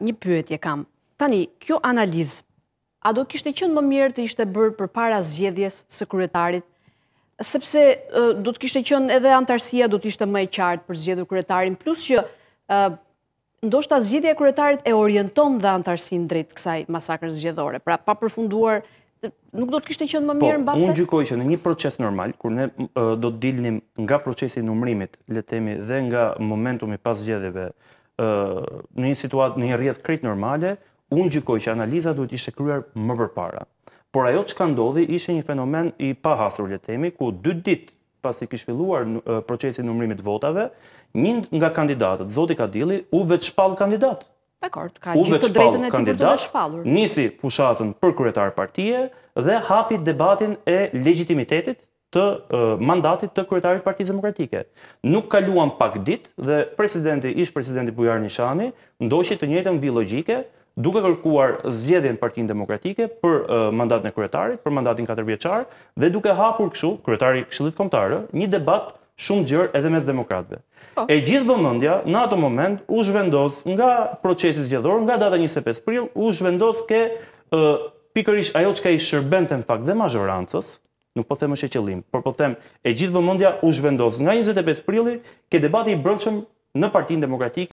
një pyetje kam. Tani, kjo analiz, a do kishtë e qënë më mirë të ishte bërë për para zgjedhjes së kuretarit? Sepse do të kishtë e qënë edhe antarësia do të ishte më e qartë për zgjedhur kuretarin, plus që ndoshta zgjedhja kuretarit e orienton dhe antarësin dritë kësaj masakrës zgjedhore. Pra, pa përfunduar, nuk do të kishtë e qënë më mirë në base? Po, unë gjykoj që në një proces normal, kur ne do të dilnim nga procesin nëmrimit, letemi dhe nga momentumi pas zgjedhjeve në një situatë në një rrjedh krejt normale, unë gjykoj që analiza duhet ishte kryer më përpara. Por ajo që ka ndodhi ishte një fenomen i pahasur le të themi, ku dy ditë pasi kishte filluar procesi numrimit të votave, një nga kandidatët, zoti Kadilli, u vetë shpall kandidat. Dakor, ka gjithë të drejtën e tij për të shpallur. Nisi fushatën për kryetar partie dhe hapi debatin e legitimitetit të mandatit të kryetarit Partisë Demokratike. Nuk kaluan pak ditë dhe presidenti ish presidenti Bujar Nishani ndoqi të njëjtën vi logjike duke kërkuar zgjedhjen e Partisë Demokratike për uh, mandatin e kryetarit, për mandatin katërvjeçar dhe duke hapur kështu kryetari Këshillit Kombëtar, një debat shumë gjër edhe mes demokratëve. Oh. E gjithë vëmendja në atë moment u zhvendos nga procesi zgjedhor, nga data 25 prill u zhvendos ke uh, pikërisht ajo çka i shërbente në fakt dhe mazhorancës nuk po them është e qëllim, por po them e gjithë vëmendja u zhvendos nga 25 prilli ke debati i brendshëm në Partinë Demokratike